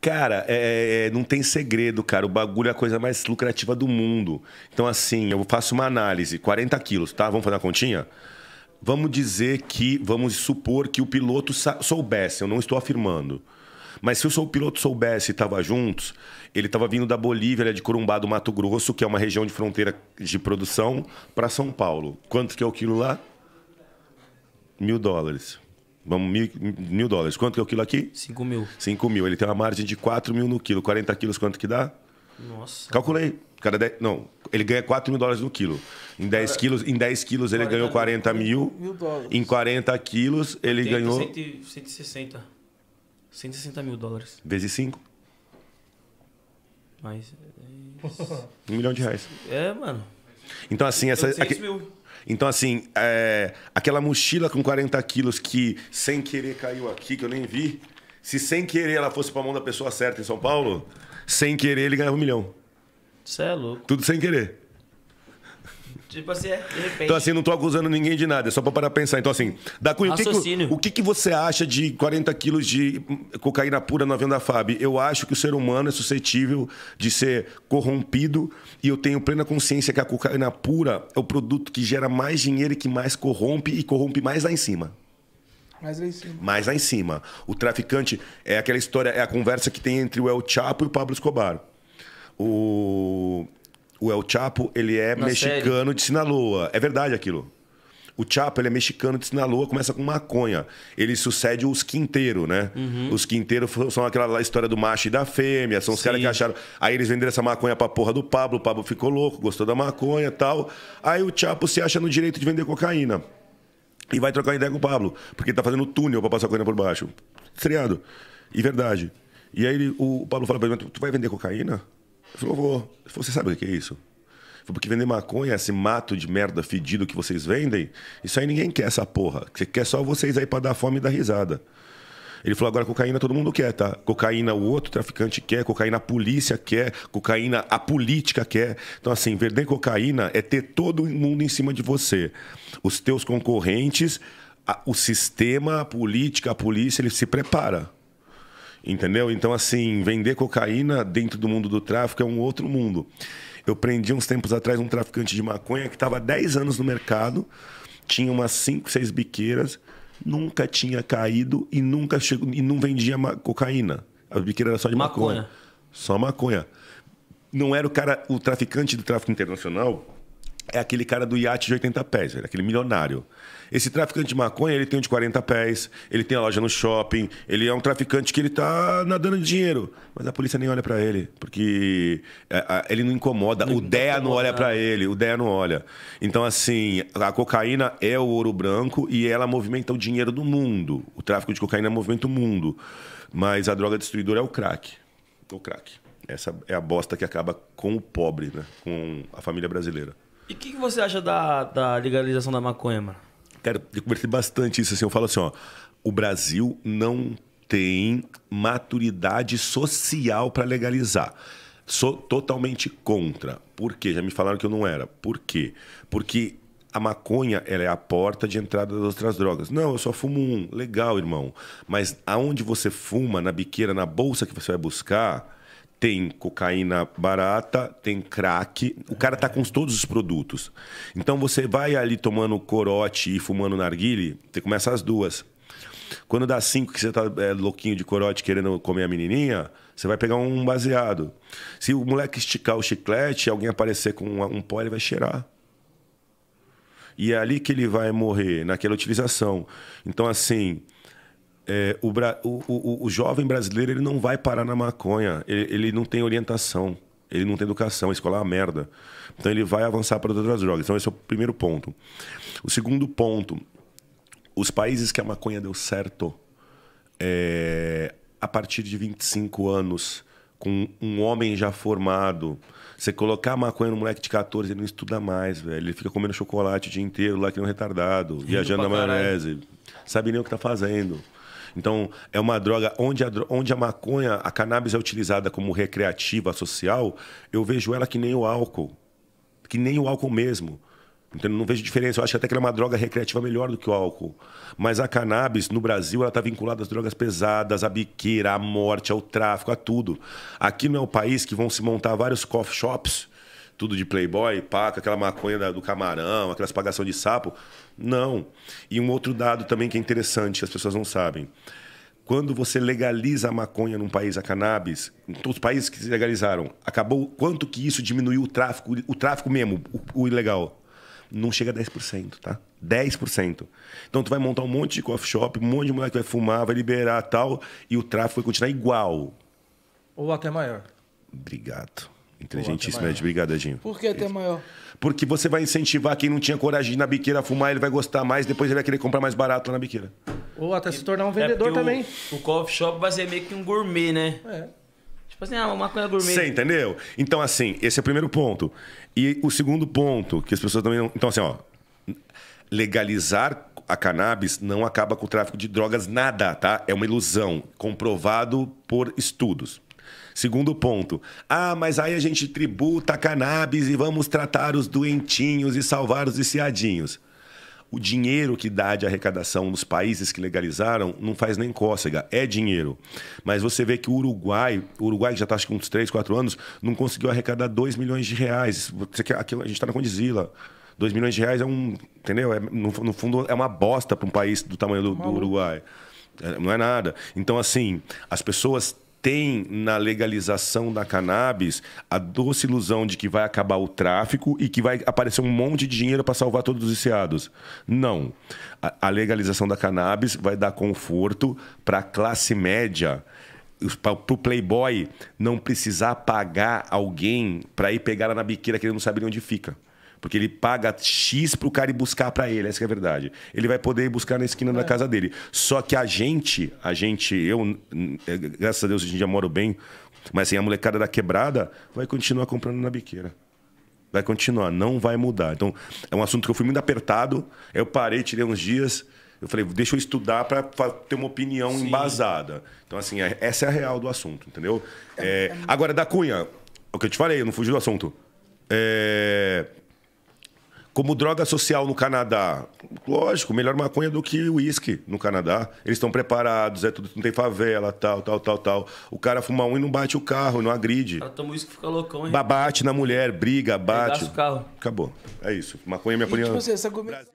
Cara, é, é, é, não tem segredo, cara. O bagulho é a coisa mais lucrativa do mundo. Então, assim, eu faço uma análise. 40 quilos, tá? Vamos fazer uma continha? Vamos dizer que, vamos supor que o piloto soubesse, eu não estou afirmando. Mas se o piloto soubesse e estava juntos, ele estava vindo da Bolívia, ele é de Corumbá do Mato Grosso, que é uma região de fronteira de produção, para São Paulo. Quanto que é o quilo lá? Mil dólares. Vamos mil, mil dólares. Quanto que é o quilo aqui? 5 mil. 5 mil. Ele tem uma margem de 4 mil no quilo. 40 quilos, quanto que dá? Nossa. Calculei. Cada 10, não, ele ganha 4 mil dólares no quilo. Em 10 quilos, em 10 quilos ele ganhou 40 mil. mil dólares. Em 40 quilos ele 80, ganhou. 160. 160 mil dólares. Vezes 5. Mais. É um milhão de reais. É, mano. Então, assim, essa. Então, aqui, mil. Então, assim, é, aquela mochila com 40 quilos que sem querer caiu aqui, que eu nem vi, se sem querer ela fosse para a mão da pessoa certa em São Paulo, sem querer ele ganhava um milhão. Isso é louco. Tudo sem querer. Tipo assim, é, de repente. Então, assim, não tô acusando ninguém de nada, é só pra parar pra pensar. Então, assim, da Cunha, o que, que, o que, que você acha de 40 quilos de cocaína pura na avião da FAB? Eu acho que o ser humano é suscetível de ser corrompido e eu tenho plena consciência que a cocaína pura é o produto que gera mais dinheiro e que mais corrompe e corrompe mais lá em cima. Mais lá em cima. Mais lá em cima. O traficante é aquela história, é a conversa que tem entre o El Chapo e o Pablo Escobar. O o El Chapo, ele é Na mexicano série? de Sinaloa. É verdade aquilo. O Chapo, ele é mexicano de Sinaloa, começa com maconha. Ele sucede os Quinteiro, né? Uhum. Os Quinteiro são aquela história do macho e da fêmea, são os caras que acharam. Aí eles venderam essa maconha pra porra do Pablo, o Pablo ficou louco, gostou da maconha e tal. Aí o Chapo se acha no direito de vender cocaína. E vai trocar ideia com o Pablo, porque ele tá fazendo túnel pra passar cocaína por baixo. Seriado. E verdade. E aí ele, o Pablo fala pra ele: Tu vai vender cocaína? falou, vovô, você sabe o que é isso? porque vender maconha, esse mato de merda fedido que vocês vendem, isso aí ninguém quer essa porra. Você quer só vocês aí para dar fome e dar risada. Ele falou: agora cocaína todo mundo quer, tá? Cocaína o outro traficante quer, cocaína a polícia quer, cocaína a política quer. Então, assim, vender cocaína é ter todo mundo em cima de você. Os teus concorrentes, o sistema, a política, a polícia, ele se prepara. Entendeu? Então, assim, vender cocaína dentro do mundo do tráfico é um outro mundo. Eu prendi uns tempos atrás um traficante de maconha que estava há 10 anos no mercado, tinha umas 5, 6 biqueiras, nunca tinha caído e nunca chegou e não vendia cocaína. A biqueira era só de maconha. maconha. Só maconha. Não era o cara, o traficante do tráfico internacional, é aquele cara do iate de 80 pés, velho, aquele milionário. Esse traficante de maconha, ele tem um de 40 pés, ele tem a loja no shopping, ele é um traficante que ele tá nadando de dinheiro. Mas a polícia nem olha para ele, porque é, ele não incomoda. Não o DEA não olha para né? ele, o DEA não olha. Então, assim, a cocaína é o ouro branco e ela movimenta o dinheiro do mundo. O tráfico de cocaína movimenta o mundo. Mas a droga destruidora é o crack. O crack. Essa é a bosta que acaba com o pobre, né? com a família brasileira. E o que, que, você acha da, da legalização da maconha, mano? Cara, eu conversei bastante isso. Assim, eu falo assim, ó. O Brasil não tem maturidade social para legalizar. Sou totalmente contra. Por quê? Já me falaram que eu não era. Por quê? Porque a maconha ela é a porta de entrada das outras drogas. Não, eu só fumo um. Legal, irmão. Mas aonde você fuma, na biqueira, na bolsa que você vai buscar, tem cocaína barata, tem crack. O cara tá com todos os produtos. Então você vai ali tomando corote e fumando narguile, você começa as duas. Quando dá cinco que você tá é, louquinho de corote querendo comer a menininha, você vai pegar um baseado. Se o moleque esticar o chiclete, alguém aparecer com um pó, ele vai cheirar. E é ali que ele vai morrer, naquela utilização. Então, assim, é, o, o, o, o, jovem brasileiro ele não vai parar na maconha. Ele, ele, não tem orientação, ele não tem educação, a escola é uma merda. Então ele vai avançar para outras drogas. Então esse é o primeiro ponto. O segundo ponto, os países que a maconha deu certo, é, a partir de 25 anos, com um homem já formado, você colocar maconha no moleque de 14, ele não estuda mais, velho. Ele fica comendo chocolate o dia inteiro lá, que é um retardado, Rindo viajando na maionese. Sabe nem o que tá fazendo. Então, é uma droga onde a, onde a maconha, a cannabis é utilizada como recreativa social, eu vejo ela que nem o álcool. Que nem o álcool mesmo. então Não vejo diferença. Eu acho até que ela é uma droga recreativa melhor do que o álcool. Mas a cannabis, no Brasil, ela está vinculada às drogas pesadas, à biqueira, à morte, ao tráfico, a tudo. Aqui não é o país que vão se montar vários coffee shops tudo de playboy, pá, aquela maconha da, do camarão, aquelas pagação de sapo. Não. E um outro dado também que é interessante, as pessoas não sabem. Quando você legaliza a maconha num país, a cannabis, em todos os países que legalizaram, acabou quanto que isso diminuiu o tráfico, o tráfico mesmo, o, o ilegal? Não chega a 10%, tá? 10%. Então tu vai montar um monte de coffee shop, um monte de moleque vai fumar, vai liberar tal, e o tráfico vai continuar igual. Ou até maior. Obrigado. Inteligentíssimo, Ed. Obrigado, Edinho. Por que até maior? Porque você vai incentivar quem não tinha coragem de ir na biqueira a fumar, ele vai gostar mais, depois ele vai querer comprar mais barato lá na biqueira. Ou até se tornar um é vendedor é também. O, o coffee shop vai ser meio que um gourmet, né? É. Tipo assim, ah, uma coisa gourmet. Você entendeu? Então, assim, esse é o primeiro ponto. E o segundo ponto, que as pessoas também não. Então, assim, ó. Legalizar a cannabis não acaba com o tráfico de drogas, nada, tá? É uma ilusão, comprovado por estudos. Segundo ponto. Ah, mas aí a gente tributa a cannabis e vamos tratar os doentinhos e salvar os viciadinhos. O dinheiro que dá de arrecadação nos países que legalizaram não faz nem cócega, é dinheiro. Mas você vê que o Uruguai, o Uruguai que já está acho que uns 3, 4 anos, não conseguiu arrecadar 2 milhões de reais. Aquilo, a gente está na condizila. 2 milhões de reais é um. Entendeu? É, no, no, fundo, é uma bosta para um país do tamanho do, do Uruguai. É, não é nada. Então, assim, as pessoas tem na legalização da cannabis a doce ilusão de que vai acabar o tráfico e que vai aparecer um monte de dinheiro para salvar todos os viciados. Não. A legalização da cannabis vai dar conforto para a classe média para o playboy não precisar pagar alguém para ir pegar ela na biqueira que ele não sabe onde fica. Porque ele paga X pro cara ir buscar para ele, essa é a verdade. Ele vai poder ir buscar na esquina é. da casa dele. Só que a gente, a gente, eu, é, graças a Deus, a gente já moro bem, mas assim, a molecada da quebrada vai continuar comprando na biqueira. Vai continuar, não vai mudar. Então, é um assunto que eu fui muito apertado. Eu parei, tirei uns dias. Eu falei, deixa eu estudar para ter uma opinião Sim. embasada. Então, assim, é, essa é a real do assunto, entendeu? É, é agora, da Cunha, o que eu te falei, eu não fugi do assunto. É, como droga social no Canadá, lógico, melhor maconha do que uísque no Canadá. Eles estão preparados, é tudo, não tem favela, tal, tal, tal, tal. O cara fuma um e não bate o carro, não agride. Ela toma uísque fica loucão, hein? Bate na mulher, briga, bate. Bate o carro. Acabou. É isso. Maconha é minha e, tipo opinião. Assim,